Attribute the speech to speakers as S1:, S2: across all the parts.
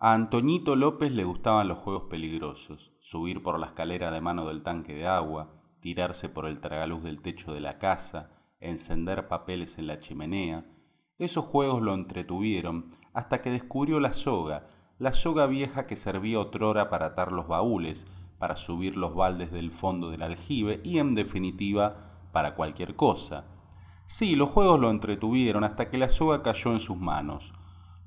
S1: A Antoñito López le gustaban los juegos peligrosos, subir por la escalera de mano del tanque de agua, tirarse por el tragaluz del techo de la casa, encender papeles en la chimenea. Esos juegos lo entretuvieron hasta que descubrió la soga, la soga vieja que servía otrora para atar los baúles, para subir los baldes del fondo del aljibe y, en definitiva, para cualquier cosa. Sí, los juegos lo entretuvieron hasta que la soga cayó en sus manos.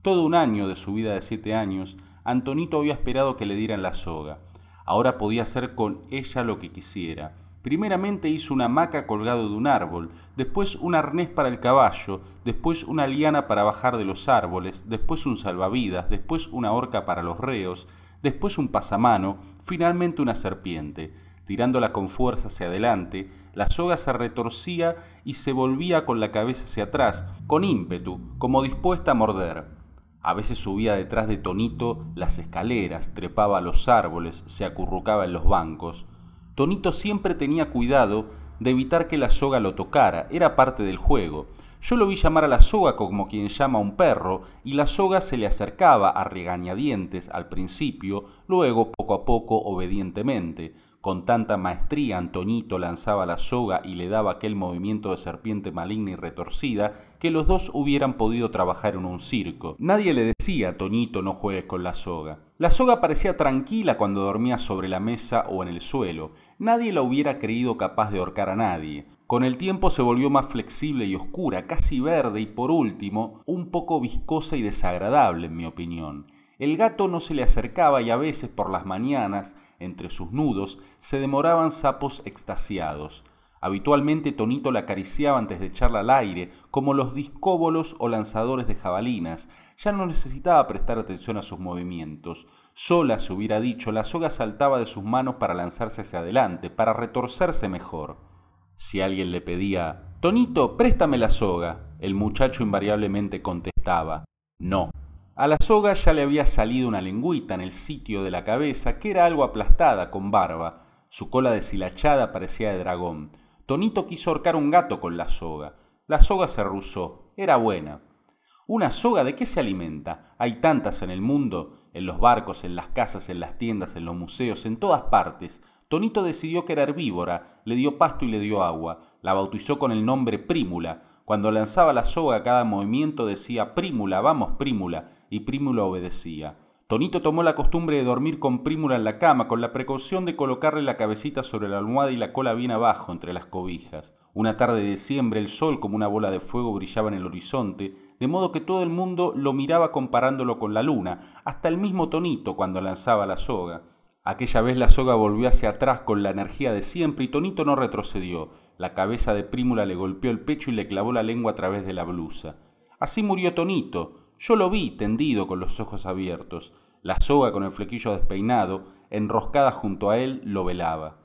S1: Todo un año de su vida de siete años, Antonito había esperado que le dieran la soga. Ahora podía hacer con ella lo que quisiera. Primeramente hizo una hamaca colgado de un árbol, después un arnés para el caballo, después una liana para bajar de los árboles, después un salvavidas, después una horca para los reos, después un pasamano, finalmente una serpiente. Tirándola con fuerza hacia adelante, la soga se retorcía y se volvía con la cabeza hacia atrás, con ímpetu, como dispuesta a morder. A veces subía detrás de Tonito las escaleras, trepaba a los árboles, se acurrucaba en los bancos. Tonito siempre tenía cuidado de evitar que la soga lo tocara, era parte del juego. Yo lo vi llamar a la soga como quien llama a un perro, y la soga se le acercaba a regañadientes al principio, luego poco a poco obedientemente. Con tanta maestría Antoñito lanzaba la soga y le daba aquel movimiento de serpiente maligna y retorcida que los dos hubieran podido trabajar en un circo. Nadie le decía, Toñito, no juegues con la soga. La soga parecía tranquila cuando dormía sobre la mesa o en el suelo. Nadie la hubiera creído capaz de ahorcar a nadie. Con el tiempo se volvió más flexible y oscura, casi verde y por último, un poco viscosa y desagradable en mi opinión. El gato no se le acercaba y a veces por las mañanas, entre sus nudos, se demoraban sapos extasiados. Habitualmente Tonito la acariciaba antes de echarla al aire, como los discóbolos o lanzadores de jabalinas. Ya no necesitaba prestar atención a sus movimientos. Sola, se hubiera dicho, la soga saltaba de sus manos para lanzarse hacia adelante, para retorcerse mejor. Si alguien le pedía, Tonito, préstame la soga, el muchacho invariablemente contestaba, no. A la soga ya le había salido una lengüita en el sitio de la cabeza, que era algo aplastada, con barba. Su cola deshilachada parecía de dragón. Tonito quiso ahorcar un gato con la soga. La soga se rusó. Era buena. ¿Una soga de qué se alimenta? Hay tantas en el mundo, en los barcos, en las casas, en las tiendas, en los museos, en todas partes. Tonito decidió que era herbívora, le dio pasto y le dio agua. La bautizó con el nombre Prímula, cuando lanzaba la soga a cada movimiento decía Prímula, vamos Prímula, y Prímula obedecía. Tonito tomó la costumbre de dormir con Prímula en la cama, con la precaución de colocarle la cabecita sobre la almohada y la cola bien abajo entre las cobijas. Una tarde de diciembre el sol como una bola de fuego brillaba en el horizonte, de modo que todo el mundo lo miraba comparándolo con la luna, hasta el mismo Tonito cuando lanzaba la soga. Aquella vez la soga volvió hacia atrás con la energía de siempre y Tonito no retrocedió. La cabeza de Prímula le golpeó el pecho y le clavó la lengua a través de la blusa. Así murió Tonito. Yo lo vi tendido con los ojos abiertos. La soga con el flequillo despeinado, enroscada junto a él, lo velaba.